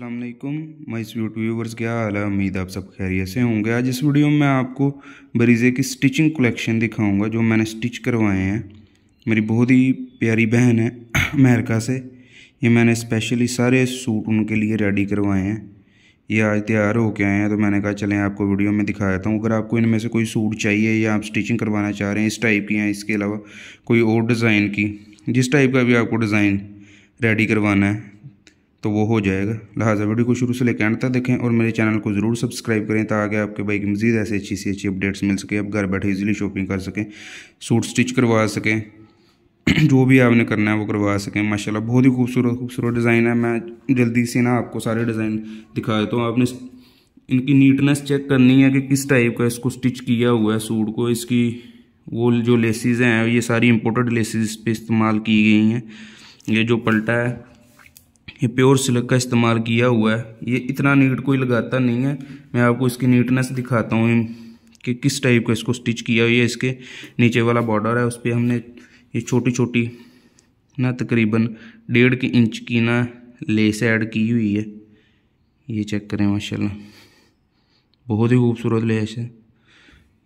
वालेकुम मैं इस यूट्यूब व्यूवर्स क्या हाल है उम्मीद आप सब खैरियत से होंगे आज इस वीडियो में मैं आपको बरीज़े की स्टिचिंग कलेक्शन दिखाऊंगा जो मैंने स्टिच करवाए हैं मेरी बहुत ही प्यारी बहन है अमेरिका से ये मैंने स्पेशली सारे सूट उनके लिए रेडी करवाए हैं ये आज तैयार हो के आए हैं तो मैंने कहा चलें आपको वीडियो में दिखा देता हूँ अगर आपको इनमें से कोई सूट चाहिए या आप स्टिचिंग करवाना चाह रहे हैं इस टाइप की या इसके अलावा कोई और डिज़ाइन की जिस टाइप का भी आपको डिज़ाइन रेडी करवाना है तो वो हो जाएगा लिहाजा वीडियो को शुरू से लेकर अंत तक देखें और मेरे चैनल को ज़रूर सब्सक्राइब करें ताकि आपके भाई की मज़ीद ऐसी अच्छी से अच्छी अपडेट्स मिल सके आप घर बैठे इजीली शॉपिंग कर सकें सूट स्टिच करवा सकें जो भी आपने करना है वो करवा सकें माशाल्लाह बहुत ही खूबसूरत खूबसूरत डिज़ाइन है मैं जल्दी से ना आपको सारे डिज़ाइन दिखा देता हूँ आपने इनकी नीटनेस चेक करनी है कि किस टाइप का इसको स्टिच किया हुआ है सूट को इसकी वो जो लेसिस हैं ये सारी इम्पोर्टेड लेसिस पे इस्तेमाल की गई हैं ये जो पलटा है ये प्योर सिल्क का इस्तेमाल किया हुआ है ये इतना नीट कोई लगाता नहीं है मैं आपको इसकी नीटनेस दिखाता हूँ कि किस टाइप का इसको स्टिच किया हुआ है इसके नीचे वाला बॉर्डर है उस पर हमने ये छोटी छोटी ना तकरीबन डेढ़ के इंच की ना लेस ऐड की हुई है ये चेक करें माशाल्लाह बहुत ही खूबसूरत लेस है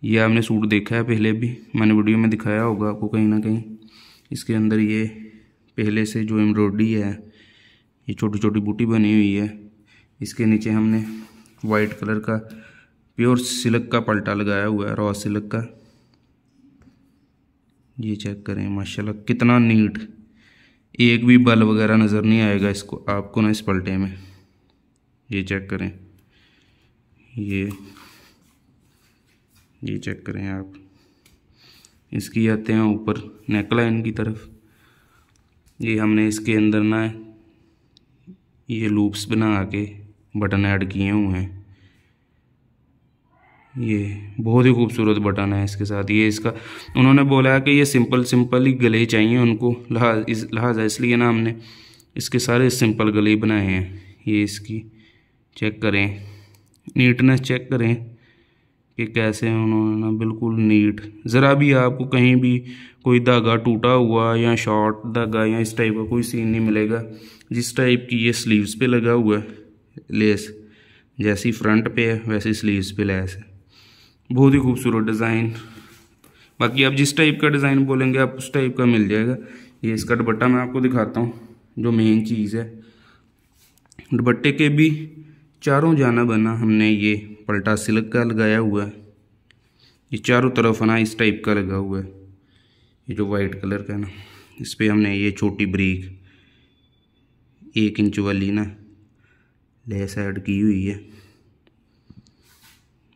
ये आपने सूट देखा है पहले भी मैंने वीडियो में दिखाया होगा आपको कहीं ना कहीं इसके अंदर ये पहले से जो एम्ब्रॉयडरी है ये छोटी छोटी बूटी बनी हुई है इसके नीचे हमने वाइट कलर का प्योर सिलक का पलटा लगाया हुआ है रॉ सिलक का ये चेक करें माशाल्लाह कितना नीट एक भी बल वगैरह नज़र नहीं आएगा इसको आपको ना इस पलटे में ये चेक करें ये ये चेक करें आप इसकी आते हैं ऊपर नेकलाइन की तरफ ये हमने इसके अंदर ना ये लूप्स बना के बटन ऐड किए हुए हैं ये बहुत ही खूबसूरत बटन है इसके साथ ये इसका उन्होंने बोला है कि ये सिंपल सिंपल ही गले चाहिए उनको लिहाजा इस लिहाजा इसलिए ना हमने इसके सारे सिंपल गले बनाए हैं ये इसकी चेक करें नीटनेस चेक करें कि कैसे उन्होंने ना बिल्कुल नीट ज़रा भी आपको कहीं भी कोई धागा टूटा हुआ या शॉर्ट धागा या इस टाइप का कोई सीन नहीं मिलेगा जिस टाइप की ये स्लीव्स पे लगा हुआ है लेस जैसी फ्रंट पे है वैसी स्लीव्स पे लेस है बहुत ही खूबसूरत डिज़ाइन बाकी आप जिस टाइप का डिज़ाइन बोलेंगे आप उस टाइप का मिल जाएगा ये इसका दुपट्टा मैं आपको दिखाता हूँ जो मेन चीज़ है दुपट्टे के भी चारों जाना बना हमने ये पलटा सिलक का लगाया हुआ है ये चारों तरफ है ना इस टाइप का लगा हुआ है ये जो वाइट कलर का है ना इस पर हमने ये छोटी ब्रेक एक इंच वाली ना लेस ऐड की हुई है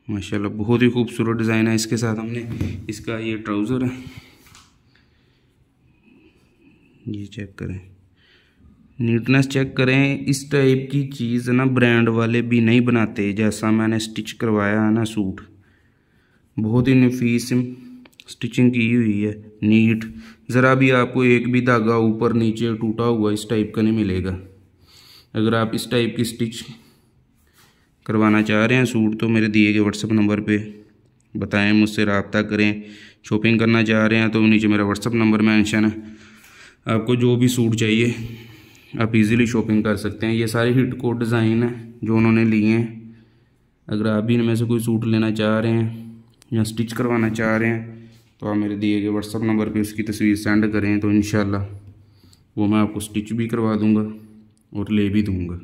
माशाल्लाह बहुत ही खूबसूरत डिज़ाइन है इसके साथ हमने इसका ये ट्राउज़र है ये चेक करें नीटनेस चेक करें इस टाइप की चीज़ ना ब्रांड वाले भी नहीं बनाते जैसा मैंने स्टिच करवाया है ना सूट बहुत ही नफीस स्टिचिंग की हुई है नीट ज़रा भी आपको एक भी धागा ऊपर नीचे टूटा हुआ इस टाइप का नहीं मिलेगा अगर आप इस टाइप की स्टिच करवाना चाह रहे हैं सूट तो मेरे दिए गए व्हाट्सअप नंबर पे बताएं मुझसे रबता करें शॉपिंग करना चाह रहे हैं तो नीचे मेरा व्हाट्सअप नंबर मैंशन है आपको जो भी सूट चाहिए आप इजीली शॉपिंग कर सकते हैं ये सारे हिट कोट डिज़ाइन हैं जो उन्होंने लिए हैं अगर आप भी इनमें से कोई सूट लेना चाह रहे हैं या स्टिच करवाना चाह रहे हैं तो आप मेरे दिए गए व्हाट्सअप नंबर पे उसकी तस्वीर सेंड करें तो इन वो मैं आपको स्टिच भी करवा दूँगा और ले भी दूँगा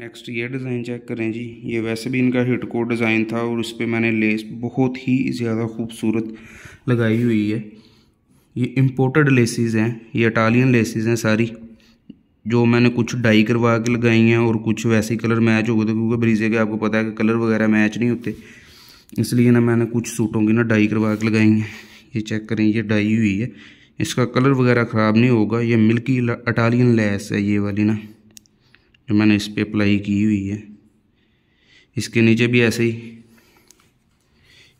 नेक्स्ट ये डिज़ाइन चेक करें जी ये वैसे भी इनका हिट कोट डिज़ाइन था और उस पर मैंने लेस बहुत ही ज़्यादा खूबसूरत लगाई हुई है ये इम्पोर्टेड लेसिस हैं ये इटालियन लेसिस हैं सारी जो मैंने कुछ डाई करवा के लगाई हैं और कुछ वैसे ही कलर मैच हो गए थे क्योंकि ब्रीजे के आपको पता है कि कलर वगैरह मैच नहीं होते इसलिए ना मैंने कुछ सूटों की ना डाई करवा के लगाई हैं ये चेक करें ये डाई हुई है इसका कलर वगैरह ख़राब नहीं होगा ये मिल्की अटालियन लैस है ये वाली ना जो मैंने इस पर अप्लाई की हुई है इसके नीचे भी ऐसे ही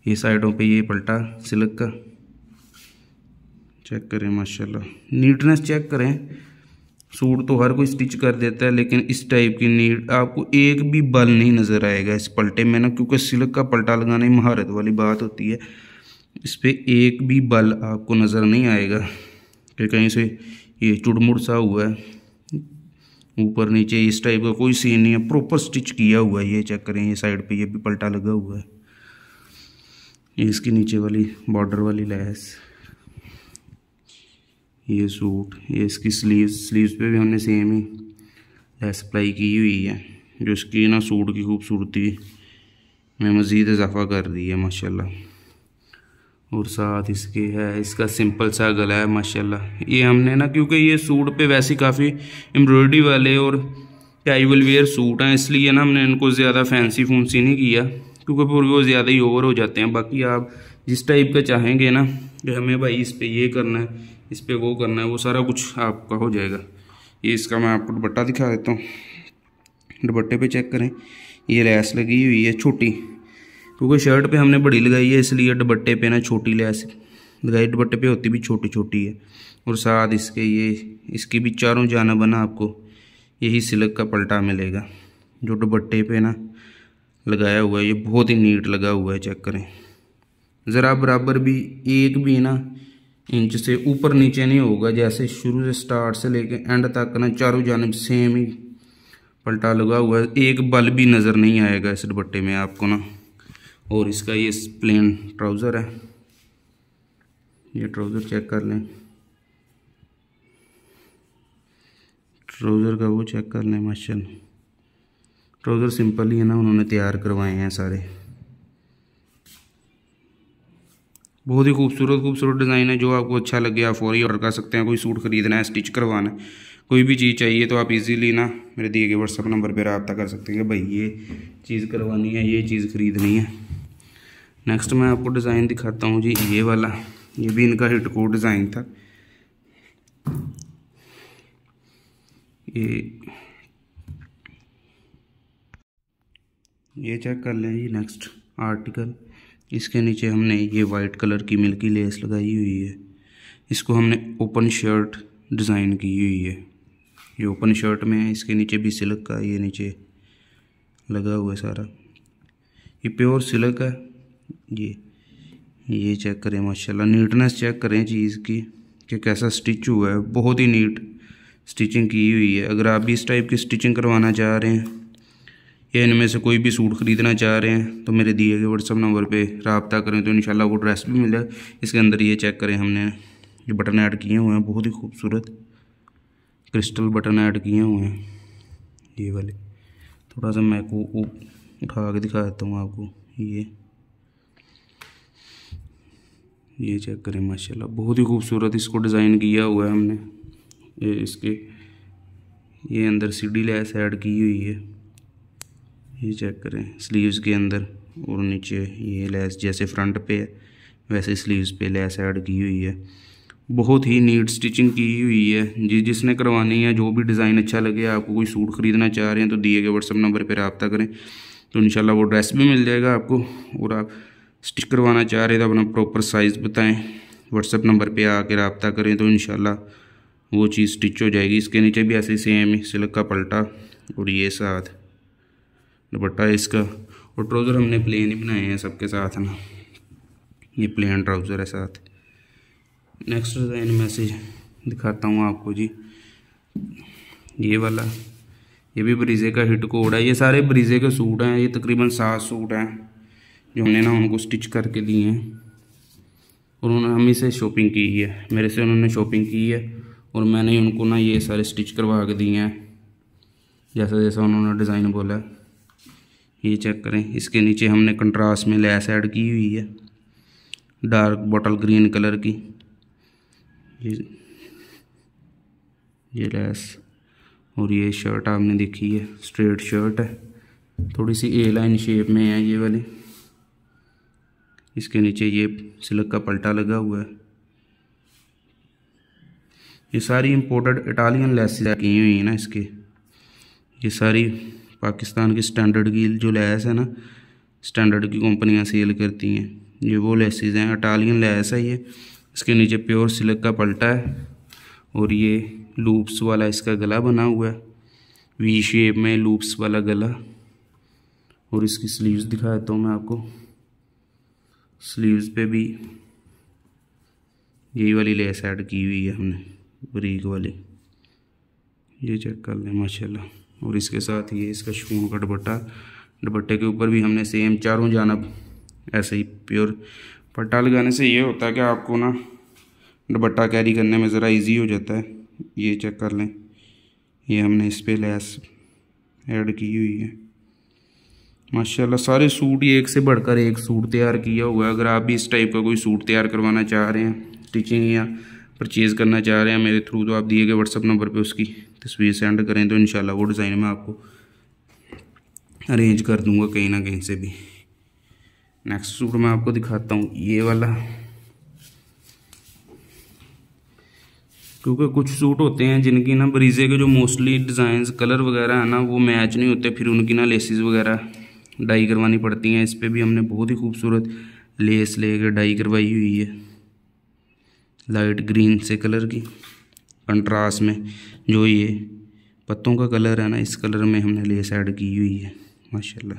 ये साइडों पर ये पलटा सिलक का चेक करें माशाल्लाह नीटनेस चेक करें सूट तो हर कोई स्टिच कर देता है लेकिन इस टाइप की नीड आपको एक भी बल नहीं नज़र आएगा इस पलटे में ना क्योंकि सिल्क का पलटा लगाने में महारत वाली बात होती है इस पर एक भी बल आपको नज़र नहीं आएगा कि कहीं से ये चुड़मुड़ सा हुआ है ऊपर नीचे इस टाइप का कोई सीन नहीं है प्रॉपर स्टिच किया हुआ है ये चेक करें ये साइड पे ये भी पलटा लगा हुआ है इसके नीचे वाली बॉर्डर वाली लैस ये सूट ये इसकी स्लीव स्लीव्स पे भी हमने सेम ही लेस अप्लाई की हुई है जो इसकी ना सूट की खूबसूरती में मज़ीद इजाफा कर रही है माशाल्लाह और साथ इसके है इसका सिंपल सा गला है माशाल्लाह ये हमने ना क्योंकि ये सूट पे वैसे काफ़ी एम्ब्रॉयडरी वाले और कैजुअल वेयर सूट हैं इसलिए ना हमने इनको ज़्यादा फैंसी फूंसी नहीं किया क्योंकि फिर वो ज़्यादा ही ओवर हो जाते हैं बाकी आप जिस टाइप का चाहेंगे ना कि हमें भाई इस पर ये करना है इस पर वो करना है वो सारा कुछ आपका हो जाएगा ये इसका मैं आपको दुपट्टा दिखा देता हूँ दुपट्टे पे चेक करें ये लैस लगी हुई है छोटी क्योंकि शर्ट पे हमने बड़ी लगाई है इसलिए दुपट्टे पे ना छोटी लैस लगाई दुपट्टे पे होती भी छोटी छोटी है और साथ इसके ये इसकी भी चारों जाना बना आपको यही सिलक का पलटा मिलेगा जो दुपट्टे पे ना लगाया हुआ है ये बहुत ही नीट लगा हुआ है चेक करें ज़रा बराबर भी एक भी ना इंच से ऊपर नीचे नहीं होगा जैसे शुरू से स्टार्ट से लेके एंड तक ना चारों जानब सेम ही पलटा लगा हुआ है एक बल भी नज़र नहीं आएगा इस दुपट्टे में आपको ना और इसका ये प्लेन ट्राउज़र है ये ट्राउज़र चेक कर लें ट्राउज़र का वो चेक कर लें माशा ट्राउज़र सिंपल ही है ना उन्होंने तैयार करवाए हैं सारे बहुत ही खूबसूरत खूबसूरत डिज़ाइन है जो आपको अच्छा लगे आप फौरी ऑर्डर कर सकते हैं कोई सूट खरीदना है स्टिच करवाना है कोई भी चीज़ चाहिए तो आप इजीली ना मेरे दिए गए व्हाट्सअप नंबर पर रबता कर सकते हैं कि भाई ये चीज़ करवानी है ये चीज़ खरीदनी है नेक्स्ट मैं आपको डिज़ाइन दिखाता हूँ जी ये वाला ये भी इनका हिटको डिज़ाइन था ये ये चेक कर लें जी नेक्स्ट आर्टिकल इसके नीचे हमने ये वाइट कलर की मिल्की लेस लगाई हुई है इसको हमने ओपन शर्ट डिज़ाइन की हुई है ये ओपन शर्ट में है इसके नीचे भी सिल्क का ये नीचे लगा हुआ है सारा ये प्योर सिल्क है ये ये चेक करें माशाल्लाह नीटनेस चेक करें चीज़ की कि कैसा स्टिच हुआ है बहुत ही नीट स्टिचिंग की हुई है अगर आप भी इस टाइप की स्टिचिंग करवाना चाह रहे हैं या इनमें से कोई भी सूट ख़रीदना चाह रहे हैं तो मेरे दिए गए व्हाट्सअप नंबर पर रबता करें तो इन वो ड्रेस भी मिल जाए इसके अंदर ये चेक करें हमने जो बटन ऐड किए हुए हैं बहुत ही खूबसूरत क्रिस्टल बटन ऐड किए हुए हैं ये वाले थोड़ा सा मैं को उठा के दिखा देता हूँ आपको ये ये चेक करें माशाल्लाह बहुत ही खूबसूरत इसको डिज़ाइन किया हुआ है हमने ये इसके ये अंदर सीडी लैस ऐड की हुई है ये चेक करें स्लीव्स के अंदर और नीचे ये लेस जैसे फ्रंट पे है वैसे स्लीव्स पे लेस ऐड की हुई है बहुत ही नीट स्टिचिंग की हुई है जिस जिसने करवानी है जो भी डिज़ाइन अच्छा लगे आपको कोई सूट ख़रीदना चाह रहे हैं तो दिए गए व्हाट्सअप नंबर पर रबता करें तो इन वो ड्रेस भी मिल जाएगा आपको और आप स्टिच करवाना चाह रहे हैं तो अपना प्रॉपर साइज़ बताएं व्हाट्सअप नंबर पे आके रबता करें तो इन वो चीज़ स्टिच हो जाएगी इसके नीचे भी ऐसे सेम सिल्क का पलटा और ये साथ दुपट्टा है इसका और ट्राउज़र हमने प्लेन ही बनाए हैं सबके साथ ना ये प्लेन ट्राउज़र है साथ नेक्स्ट डिज़ाइन में से दिखाता हूँ आपको जी ये वाला ये भी ब्रीजे का हिट कोड है ये सारे ब्रीजे के सूट हैं ये तकरीबन सात सूट हैं जो हमने ना उनको स्टिच करके दिए हैं और उन्होंने हम से शॉपिंग की है मेरे से उन्होंने शॉपिंग की है और मैंने उनको ना ये सारे स्टिच करवा के दिए हैं जैसा जैसा उन्होंने डिज़ाइन बोला है ये चेक करें इसके नीचे हमने कंट्रास्ट में लैस ऐड की हुई है डार्क बॉटल ग्रीन कलर की ये ये लैस और ये शर्ट आपने देखी है स्ट्रेट शर्ट है थोड़ी सी ए लाइन शेप में है ये वाली इसके नीचे ये सिल्क का पलटा लगा हुआ है ये सारी इम्पोर्टेड इटालियन लेसेज की हुई है ना इसके ये सारी पाकिस्तान की स्टैंडर्ड की जो लैस है ना स्टैंडर्ड की कंपनियां सेल करती हैं ये वो लेसेज हैं अटालियन लैस है ये इसके नीचे प्योर सिल्क का पलटा है और ये लूप्स वाला इसका गला बना हुआ है वी शेप में लूप्स वाला गला और इसकी स्लीव्स दिखा देता हूँ मैं आपको स्लीव्स पे भी यही वाली लेस ऐड की हुई है हमने ब्रीक वाली ये चेक कर लें माशाल्लाह और इसके साथ ये इसका शून का दुपट्टा दुपट्टे के ऊपर भी हमने सेम चारों जानब ऐसे ही प्योर पट्टा लगाने से ये होता है कि आपको ना दुपट्टा कैरी करने में ज़रा इजी हो जाता है ये चेक कर लें ये हमने इस पर लैस ऐड की हुई है माशाल्लाह सारे सूट ही एक से बढ़कर एक सूट तैयार किया हुआ है अगर आप भी इस टाइप का कोई सूट तैयार करवाना चाह रहे हैं स्टिचिंग या परचेज़ करना चाह रहे हैं मेरे थ्रू तो आप दिए गए व्हाट्सअप नंबर पर उसकी तस्वीर सेंड करें तो इन वो डिज़ाइन मैं आपको अरेंज कर दूंगा कहीं ना कहीं से भी नेक्स्ट सूट मैं आपको दिखाता हूँ ये वाला क्योंकि कुछ सूट होते हैं जिनकी ना ब्रीजे के जो मोस्टली डिज़ाइंस कलर वगैरह है ना वो मैच नहीं होते फिर उनकी ना लेसिस वगैरह डाई करवानी पड़ती हैं इस पर भी हमने बहुत ही खूबसूरत लेस लेकर डाई करवाई हुई है लाइट ग्रीन से कलर की कंट्रास्ट में जो ये पत्तों का कलर है ना इस कलर में हमने लेस ऐड की हुई है माशाल्लाह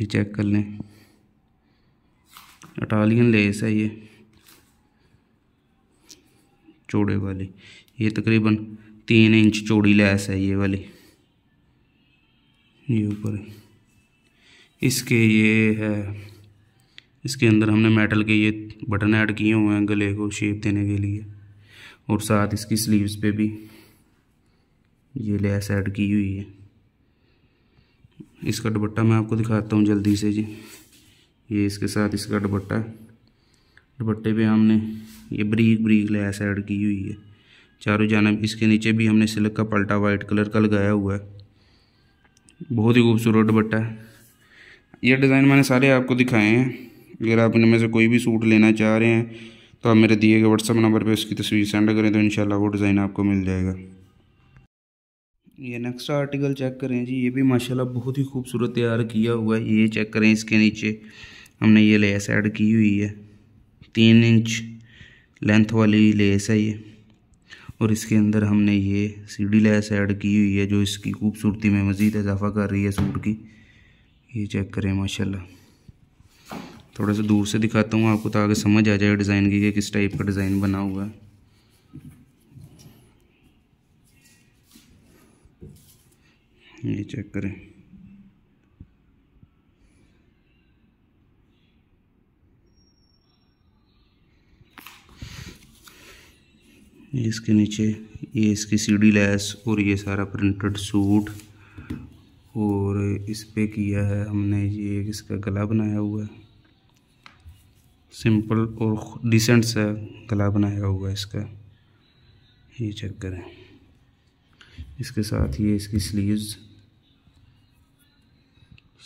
ये चेक कर लें अटालियन लेस है ये चौड़े वाली ये तकरीबन तीन इंच चौड़ी लेस है ये वाली ये ऊपर इसके ये है इसके अंदर हमने मेटल के ये बटन ऐड किए हुए हैं गले को शेप देने के लिए और साथ इसकी स्लीव्स पे भी ये लेस ऐड की हुई है इसका दुपट्टा मैं आपको दिखाता हूँ जल्दी से जी ये इसके साथ इसका दुपट्टा दुपट्टे पे हमने ये ब्रीक ब्रीक लेस ऐड की हुई है चारों जानब इसके नीचे भी हमने सिल्क का पलटा वाइट कलर का लगाया हुआ है बहुत ही खूबसूरत दुपट्टा है ये डिज़ाइन मैंने सारे आपको दिखाए हैं अगर आप इनमें से कोई भी सूट लेना चाह रहे हैं तो आप मेरे दिए गए व्हाट्सअप नंबर पे उसकी तस्वीर सेंड करें तो इन वो डिज़ाइन आपको मिल जाएगा ये नेक्स्ट आर्टिकल चेक करें जी ये भी माशाल्लाह बहुत ही खूबसूरत तैयार किया हुआ है ये चेक करें इसके नीचे हमने ये लेस ऐड की हुई है तीन इंच लेंथ वाली लेस है ये और इसके अंदर हमने ये डी लेस ऐड की हुई है जो इसकी खूबसूरती में मज़ीद इजाफा कर रही है सूट की ये चेक करें माशाल्लाह थोड़ा सा दूर से दिखाता हूँ आपको तो आगे समझ आ जाए डिज़ाइन की किस टाइप का डिज़ाइन बना हुआ है ये चेक करें इसके नीचे ये इसकी सीडी लैस और ये सारा प्रिंटेड सूट और इस पे किया है हमने ये इसका गला बनाया हुआ है सिंपल और डिसेंट सा गला बनाया हुआ है इसका ये चेक करें इसके साथ ये इसकी स्लीव्स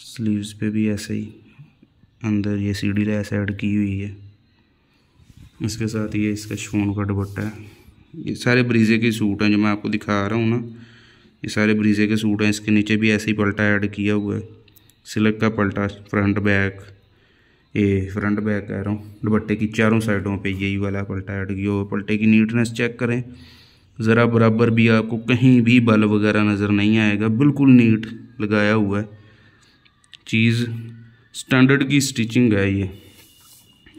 स्लीव्स पे भी ऐसे ही अंदर ये सीढ़ी ऐसे ऐड की हुई है इसके साथ ये इसका शोन का दुपट्टा है ये सारे ब्रीजे के सूट हैं जो मैं आपको दिखा रहा हूँ ना ये सारे ब्रीजे के सूट हैं इसके नीचे भी ऐसे ही पलटा ऐड किया हुआ है सिलक का पलटा फ्रंट बैक ये फ्रंट बैक कह रहा हूँ दुपट्टे की चारों साइडों पे यही वाला पलटा अट गया पलटे की नीटनेस चेक करें ज़रा बराबर भी आपको कहीं भी बल वगैरह नज़र नहीं आएगा बिल्कुल नीट लगाया हुआ है चीज़ स्टैंडर्ड की स्टिचिंग है ये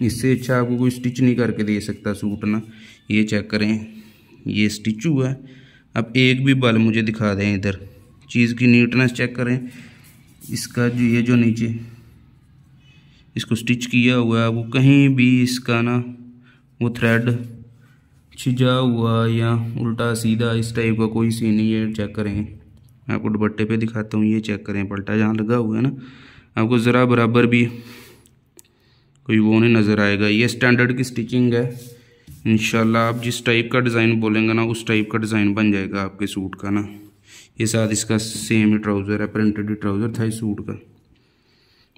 इससे अच्छा आपको कोई स्टिच नहीं करके दे सकता सूट ना ये चेक करें ये स्टिच हुआ है अब एक भी बल मुझे दिखा दें इधर चीज़ की नीटनेस चेक करें इसका जो ये जो नीचे इसको स्टिच किया हुआ है वो कहीं भी इसका ना वो थ्रेड छिजा हुआ या उल्टा सीधा इस टाइप का कोई सीन नहीं है चेक करें मैं आपको दुपट्टे पे दिखाता हूँ ये चेक करें पलटा जहाँ लगा हुआ है ना आपको ज़रा बराबर भी कोई वो नहीं नज़र आएगा ये स्टैंडर्ड की स्टिचिंग है इन आप जिस टाइप का डिज़ाइन बोलेंगे ना उस टाइप का डिज़ाइन बन जाएगा आपके सूट का ना ये साथ इसका सेम ही ट्राउज़र है प्रिंटेड ट्राउज़र था इस सूट का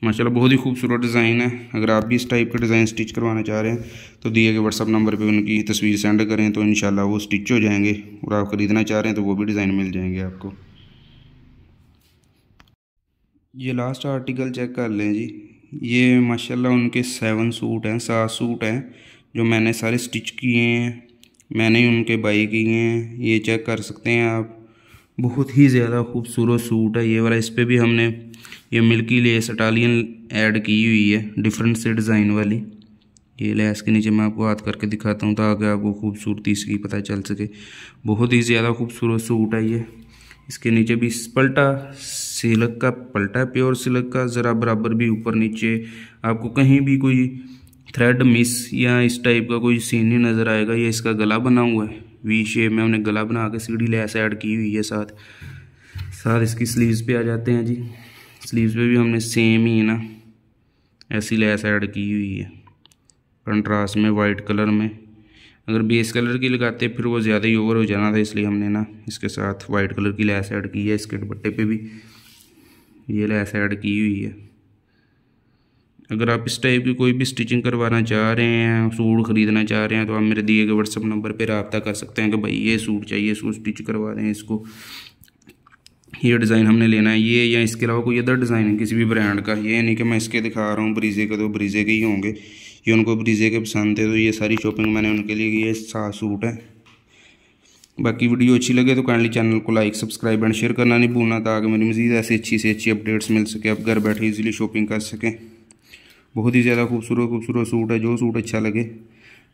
माशाल्लाह बहुत ही खूबसूरत डिज़ाइन है अगर आप भी इस टाइप का डिज़ाइन स्टिच करवाना चाह रहे हैं तो दिए गए व्हाट्सअप नंबर पे उनकी तस्वीर सेंड करें तो इन वो स्टिच हो जाएंगे और आप ख़रीदना चाह रहे हैं तो वो भी डिज़ाइन मिल जाएंगे आपको ये लास्ट आर्टिकल चेक कर लें जी ये माशाल्लाह उनके सेवन सूट हैं सात सूट हैं जो मैंने सारे स्टिच किए हैं मैंने ही उनके बाई किए हैं ये चेक कर सकते हैं आप बहुत ही ज़्यादा खूबसूरत सूट है ये वाला इस पर भी हमने ये मिल्की लेस अटालियन ऐड की हुई है डिफरेंट से डिज़ाइन वाली ये लेस के नीचे मैं आपको हाथ करके दिखाता हूँ ताकि आपको खूबसूरती इसकी पता चल सके बहुत ही ज़्यादा खूबसूरत सूट है ये इसके नीचे भी पलटा सिलक का पलटा प्योर सिलक का ज़रा बराबर भी ऊपर नीचे आपको कहीं भी कोई थ्रेड मिस या इस टाइप का कोई सीन ही नज़र आएगा ये इसका गला बना हुआ है वी शेप में हमने गला बना के सीढ़ी लैस ऐड की हुई है साथ साथ इसकी स्लीव्स पे आ जाते हैं जी स्लीव्स पे भी हमने सेम ही है ना ऐसी लैस ऐड की हुई है कंट्रास्ट में वाइट कलर में अगर बेस कलर की लगाते फिर वो ज़्यादा ही ओवर हो जाना था इसलिए हमने ना इसके साथ वाइट कलर की लैस ऐड की है इसके दुपट्टे पे भी ये लैस ऐड की हुई है अगर आप इस टाइप की कोई भी स्टिचिंग करवाना चाह रहे हैं सूट ख़रीदना चाह रहे हैं तो आप मेरे दिए गए व्हाट्सअप नंबर पर रबता कर सकते हैं कि भाई ये सूट चाहिए सूट स्टिच करवा रहे हैं इसको ये डिज़ाइन हमने लेना है ये या इसके अलावा कोई अदर डिज़ाइन है किसी भी ब्रांड का ये नहीं कि मैं इसके दिखा रहा हूँ ब्रीजे के तो ब्रीजे के ही होंगे ये उनको ब्रीजे के पसंद थे तो ये सारी शॉपिंग मैंने उनके लिए की है सात सूट है बाकी वीडियो अच्छी लगे तो काइंडली चैनल को लाइक सब्सक्राइब एंड शेयर करना नहीं भूलना ताकि मेरी मजीद ऐसी अच्छी से अच्छी अपडेट्स मिल सके आप घर बैठे ईजिली शॉपिंग कर सकें बहुत ही ज़्यादा खूबसूरत खूबसूरत सूट है जो सूट अच्छा लगे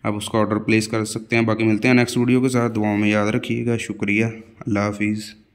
आप उसका ऑर्डर प्लेस कर सकते हैं बाकी मिलते हैं नेक्स्ट वीडियो के साथ दुआओं में याद रखिएगा शुक्रिया अल्लाह हाफिज़